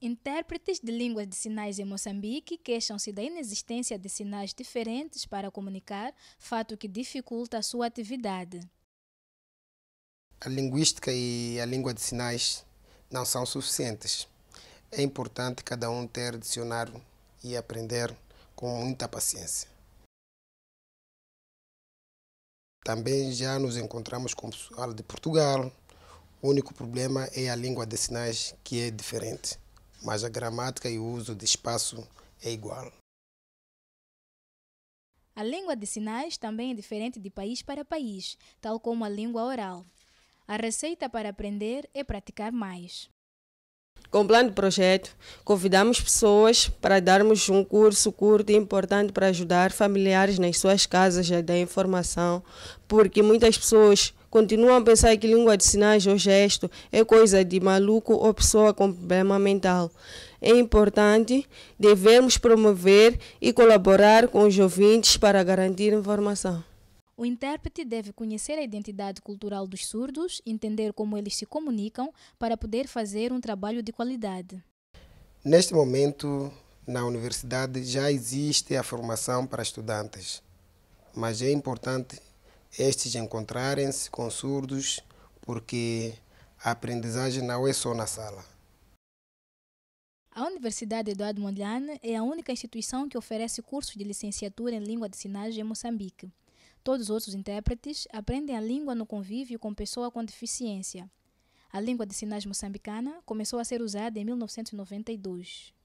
Intérpretes de línguas de sinais em Moçambique queixam-se da inexistência de sinais diferentes para comunicar, fato que dificulta a sua atividade. A linguística e a língua de sinais não são suficientes. É importante cada um ter dicionário e aprender com muita paciência. Também já nos encontramos com o pessoal de Portugal. O único problema é a língua de sinais que é diferente mas a gramática e o uso de espaço é igual. A língua de sinais também é diferente de país para país, tal como a língua oral. A receita para aprender é praticar mais. Com o plano de projeto, convidamos pessoas para darmos um curso curto e importante para ajudar familiares nas suas casas dar informação, porque muitas pessoas continuam a pensar que língua de sinais ou gesto é coisa de maluco ou pessoa com problema mental. É importante devemos promover e colaborar com os ouvintes para garantir informação. O intérprete deve conhecer a identidade cultural dos surdos, entender como eles se comunicam para poder fazer um trabalho de qualidade. Neste momento, na universidade já existe a formação para estudantes, mas é importante estes encontrarem-se com surdos, porque a aprendizagem não é só na sala. A Universidade Eduardo Mondlane é a única instituição que oferece curso de licenciatura em língua de sinais em Moçambique. Todos os outros intérpretes aprendem a língua no convívio com pessoa com deficiência. A língua de sinais moçambicana começou a ser usada em 1992.